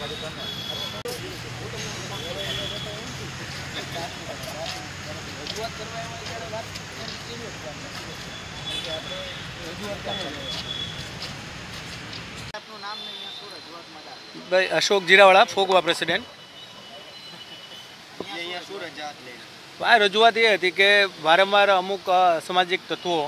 ભાઈ અશોક જીરાવાળા ફોગવા પ્રેસિડેન્ટ આ રજૂઆત એ હતી કે વારંવાર અમુક સામાજિક તત્વો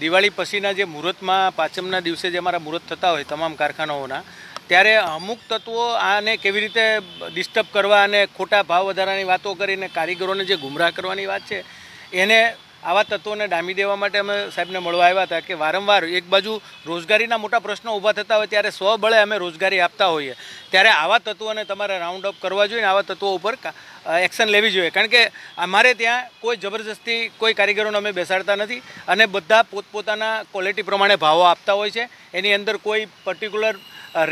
દિવાળી પછીના જે મુહૂર્તમાં પાંચમના દિવસે જે અમારા મુહૂર્ત થતા હોય તમામ કારખાનાઓના ત્યારે અમુક તત્વો આને કેવી રીતે ડિસ્ટર્બ કરવા અને ખોટા ભાવ વધારાની વાતો કરીને કારીગરોને જે ગુમરાહ કરવાની વાત છે એને આવા તત્વોને ડામી દેવા માટે અમે સાહેબને મળવા આવ્યા હતા કે વારંવાર એક બાજુ રોજગારીના મોટા પ્રશ્નો ઊભા થતા હોય ત્યારે સ્વબળે અમે રોજગારી આપતા હોઈએ ત્યારે આવા તત્વોને તમારે રાઉન્ડ અપ કરવા જોઈએ આવા તત્વો ઉપર એક્શન લેવી જોઈએ કારણ કે અમારે ત્યાં કોઈ જબરજસ્તી કોઈ કારીગરોને અમે બેસાડતા નથી અને બધા પોતપોતાના ક્વોલિટી પ્રમાણે ભાવો આપતા હોય છે એની અંદર કોઈ પર્ટિક્યુલર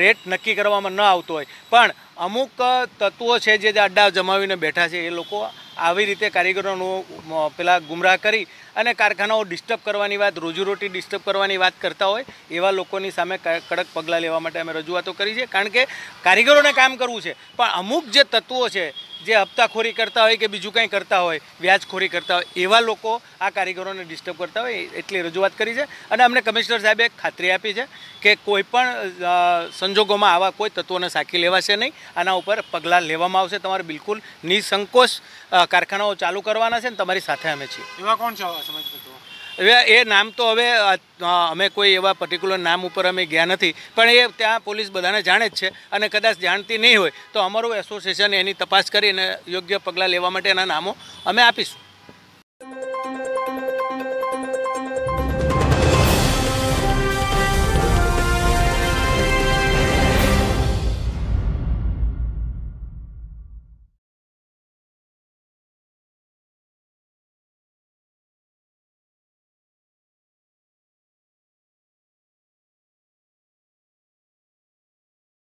રેટ નક્કી કરવામાં ન આવતો હોય પણ અમુક તત્વો છે જે અડ્ડા જમાવીને બેઠા છે એ લોકો આવી રીતે કારીગરોનું પેલા ગુમરાહ કરી અને કારખાનાઓ ડિસ્ટર્બ કરવાની વાત રોજીરોટી ડિસ્ટર્બ કરવાની વાત કરતા હોય એવા લોકોની સામે કડક પગલાં લેવા માટે અમે રજૂઆતો કરી છે કારણ કે કારીગરોને કામ કરવું છે પણ અમુક જે તત્વો છે જે હપ્તાખોરી કરતા હોય કે બીજું કંઈ કરતા હોય વ્યાજખોરી કરતા હોય એવા લોકો આ કારીગરોને ડિસ્ટર્બ કરતા હોય એટલી રજૂઆત કરી છે અને અમને કમિશનર સાહેબે ખાતરી આપી છે કે કોઈપણ સંજોગોમાં આવા કોઈ તત્વોને સાંકી લેવાશે નહીં આના ઉપર પગલાં લેવામાં આવશે તમારે બિલકુલ નિસંકોચ કારખાનાઓ ચાલુ કરવાના છે ને તમારી સાથે અમે છીએ એવા કોણ છે સમાજ તત્વો હવે એ નામ તો હવે અમે કોઈ એવા પર્ટિક્યુલર નામ ઉપર અમે ગયા નથી પણ એ ત્યાં પોલીસ બધાને જાણે જ છે અને કદાચ જાણતી નહીં હોય તો અમારું એસોસિએશન એની તપાસ કરીને યોગ્ય પગલાં લેવા માટે એના નામો અમે આપીશું